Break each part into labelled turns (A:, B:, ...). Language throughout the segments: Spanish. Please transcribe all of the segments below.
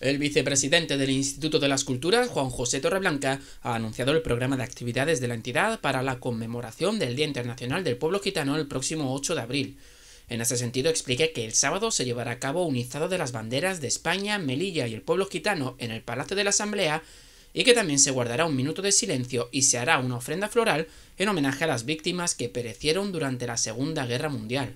A: El vicepresidente del Instituto de las Culturas, Juan José Torreblanca, ha anunciado el programa de actividades de la entidad para la conmemoración del Día Internacional del Pueblo Gitano el próximo 8 de abril. En ese sentido, explica que el sábado se llevará a cabo un izado de las banderas de España, Melilla y el pueblo gitano en el Palacio de la Asamblea y que también se guardará un minuto de silencio y se hará una ofrenda floral en homenaje a las víctimas que perecieron durante la Segunda Guerra Mundial.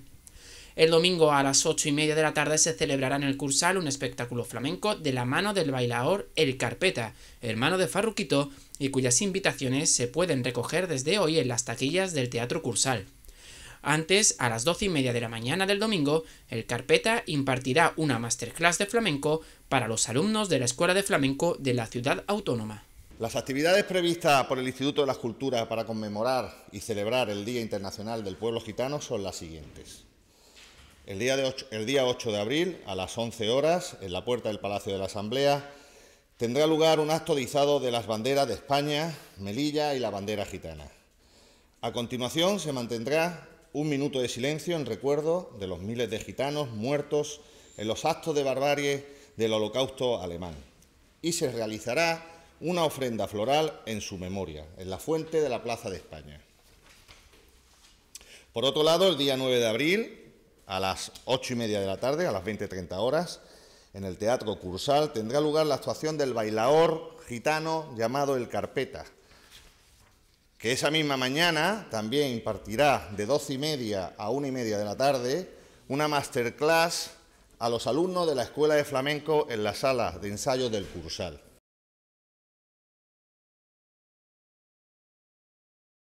A: El domingo a las 8 y media de la tarde se celebrará en el Cursal un espectáculo flamenco de la mano del bailador El Carpeta, hermano de Farruquito, y cuyas invitaciones se pueden recoger desde hoy en las taquillas del Teatro Cursal. Antes, a las 12 y media de la mañana del domingo, el Carpeta impartirá una masterclass de flamenco para los alumnos de la Escuela de Flamenco de la Ciudad Autónoma.
B: Las actividades previstas por el Instituto de las Culturas para conmemorar y celebrar el Día Internacional del Pueblo Gitano son las siguientes. El día, 8 de abril, a las 11 horas, en la puerta del Palacio de la Asamblea, tendrá lugar un acto de izado de las banderas de España, Melilla y la bandera gitana. A continuación se mantendrá un minuto de silencio en recuerdo de los miles de gitanos muertos en los actos de barbarie del holocausto alemán y se realizará una ofrenda floral en su memoria, en la fuente de la Plaza de España. Por otro lado, el día 9 de abril, a las ocho y media de la tarde, a las 20.30 horas, en el Teatro Cursal, tendrá lugar la actuación del bailaor gitano llamado El Carpeta, que esa misma mañana también impartirá de doce y media a una y media de la tarde una masterclass a los alumnos de la Escuela de Flamenco en la sala de ensayo del Cursal.